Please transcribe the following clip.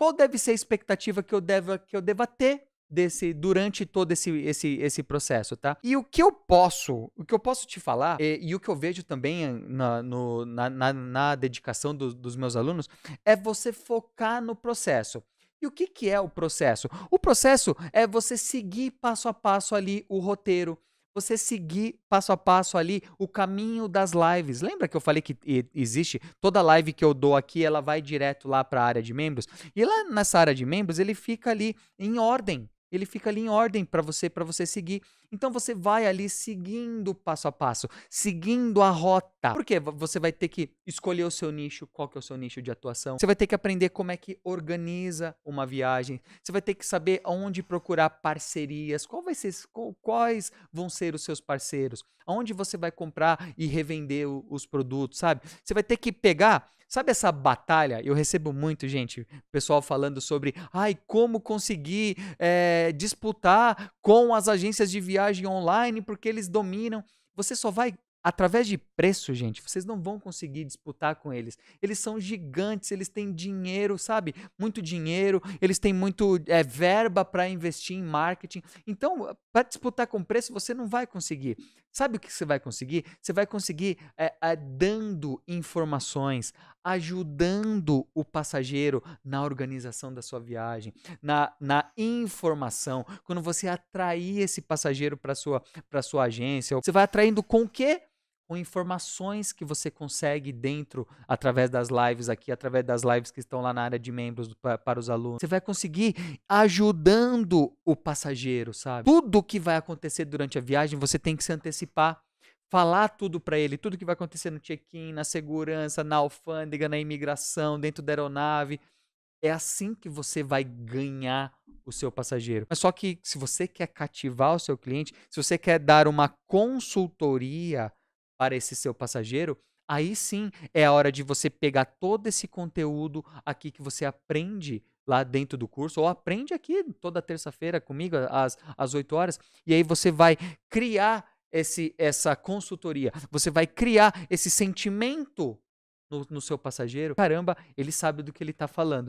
qual deve ser a expectativa que eu deva, que eu deva ter desse durante todo esse, esse, esse processo, tá? E o que eu posso, o que eu posso te falar e, eh, e o que eu vejo também eh, na, no, na, na, na dedicação do, dos meus alunos é você focar no processo. E o que, que é o processo? O processo é você seguir passo a passo ali o roteiro, você seguir passo a passo ali o caminho das lives. Lembra que eu falei que existe toda live que eu dou aqui, ela vai direto lá para a área de membros? E lá nessa área de membros, ele fica ali em ordem ele fica ali em ordem para você para você seguir. Então você vai ali seguindo passo a passo, seguindo a rota. Porque você vai ter que escolher o seu nicho, qual que é o seu nicho de atuação. Você vai ter que aprender como é que organiza uma viagem. Você vai ter que saber onde procurar parcerias, qual vai ser, qual, quais vão ser os seus parceiros, aonde você vai comprar e revender o, os produtos, sabe? Você vai ter que pegar Sabe essa batalha? Eu recebo muito, gente, pessoal falando sobre ai, como conseguir é, disputar com as agências de viagem online porque eles dominam. Você só vai através de preço, gente, vocês não vão conseguir disputar com eles. Eles são gigantes, eles têm dinheiro, sabe? Muito dinheiro, eles têm muito é, verba para investir em marketing. Então, para disputar com preço, você não vai conseguir. Sabe o que você vai conseguir? Você vai conseguir é, é, dando informações, ajudando o passageiro na organização da sua viagem, na, na informação, quando você atrair esse passageiro para sua para sua agência, você vai atraindo com o quê? Com informações que você consegue dentro através das lives aqui, através das lives que estão lá na área de membros do, para os alunos. Você vai conseguir ajudando o passageiro, sabe? Tudo que vai acontecer durante a viagem, você tem que se antecipar falar tudo para ele, tudo que vai acontecer no check-in, na segurança, na alfândega, na imigração, dentro da aeronave. É assim que você vai ganhar o seu passageiro. Mas só que se você quer cativar o seu cliente, se você quer dar uma consultoria para esse seu passageiro, aí sim é a hora de você pegar todo esse conteúdo aqui que você aprende lá dentro do curso, ou aprende aqui toda terça-feira comigo às, às 8 horas, e aí você vai criar esse, essa consultoria, você vai criar esse sentimento no, no seu passageiro. Caramba, ele sabe do que ele está falando.